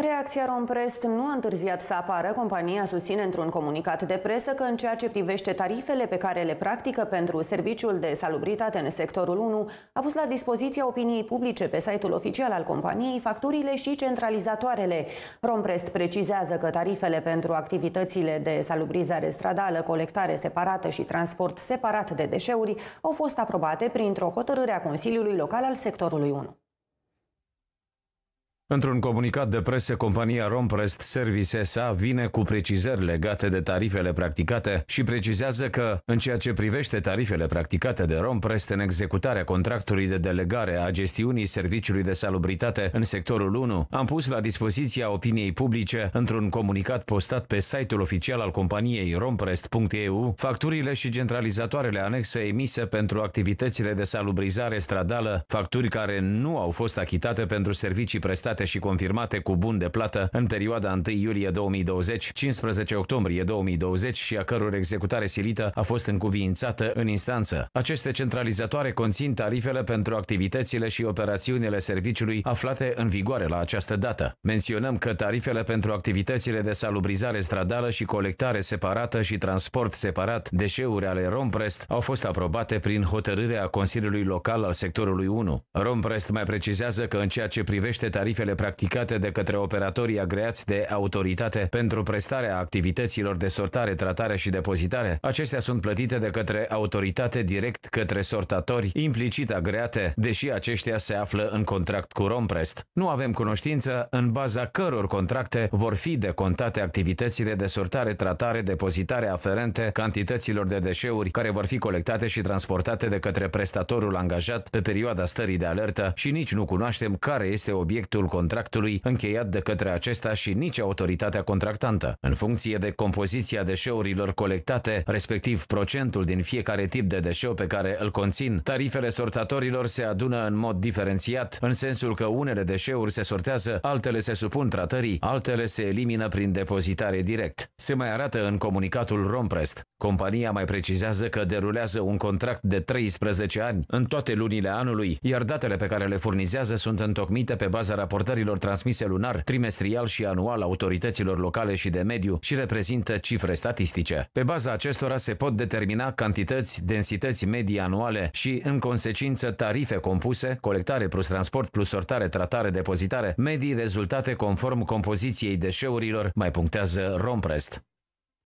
Reacția Romprest nu a întârziat să apară. Compania susține într-un comunicat de presă că în ceea ce privește tarifele pe care le practică pentru serviciul de salubritate în sectorul 1, a pus la dispoziția opiniei publice pe site-ul oficial al companiei facturile și centralizatoarele. Romprest precizează că tarifele pentru activitățile de salubrizare stradală, colectare separată și transport separat de deșeuri au fost aprobate printr-o hotărâre a Consiliului Local al sectorului 1. Într-un comunicat de presă, compania Romprest Service SA vine cu precizări legate de tarifele practicate și precizează că, în ceea ce privește tarifele practicate de Romprest în executarea contractului de delegare a gestiunii Serviciului de Salubritate în sectorul 1, am pus la dispoziția opiniei publice, într-un comunicat postat pe site-ul oficial al companiei romprest.eu, facturile și centralizatoarele anexe emise pentru activitățile de salubrizare stradală, facturi care nu au fost achitate pentru servicii prestate verificate și confirmate cu bun de plată în perioada 1 iulie 2020-15 octombrie 2020 și a căror executare silită a fost încuviințată în instanță. Aceste centralizatoare conțin tarifele pentru activitățile și operațiunile serviciului aflate în vigoare la această dată. Menționăm că tarifele pentru activitățile de salubrizare stradală și colectare separată și transport separat deșeuri ale Romprest au fost aprobate prin hotărârea Consiliului Local al Sectorului 1. Romprest mai precizează că în ceea ce privește tarifele cele practicate de către operatorii agreați de autoritate pentru prestarea activităților de sortare, tratare și depozitare. Acestea sunt plătite de către autoritate direct către sortatori, implicit agreate, deși aceștia se află în contract cu Romprest. Nu avem cunoștință în baza căror contracte vor fi decontate activitățile de sortare, tratare, depozitare aferente cantităților de deșeuri care vor fi colectate și transportate de către prestatorul angajat pe perioada stării de alertă și nici nu cunoaștem care este obiectul contractului contractului încheiat de către acesta și nici autoritatea contractantă. În funcție de compoziția deșeurilor colectate, respectiv procentul din fiecare tip de deșeu pe care îl conțin, tarifele sortatorilor se adună în mod diferențiat, în sensul că unele deșeuri se sortează, altele se supun tratării, altele se elimină prin depozitare direct. Se mai arată în comunicatul Romprest. Compania mai precizează că derulează un contract de 13 ani în toate lunile anului, iar datele pe care le furnizează sunt întocmite pe baza raportărilor transmise lunar, trimestrial și anual autorităților locale și de mediu și reprezintă cifre statistice. Pe baza acestora se pot determina cantități, densități medii anuale și, în consecință, tarife compuse, colectare plus transport plus sortare, tratare, depozitare, medii rezultate conform compoziției deșeurilor, mai punctează Romprest.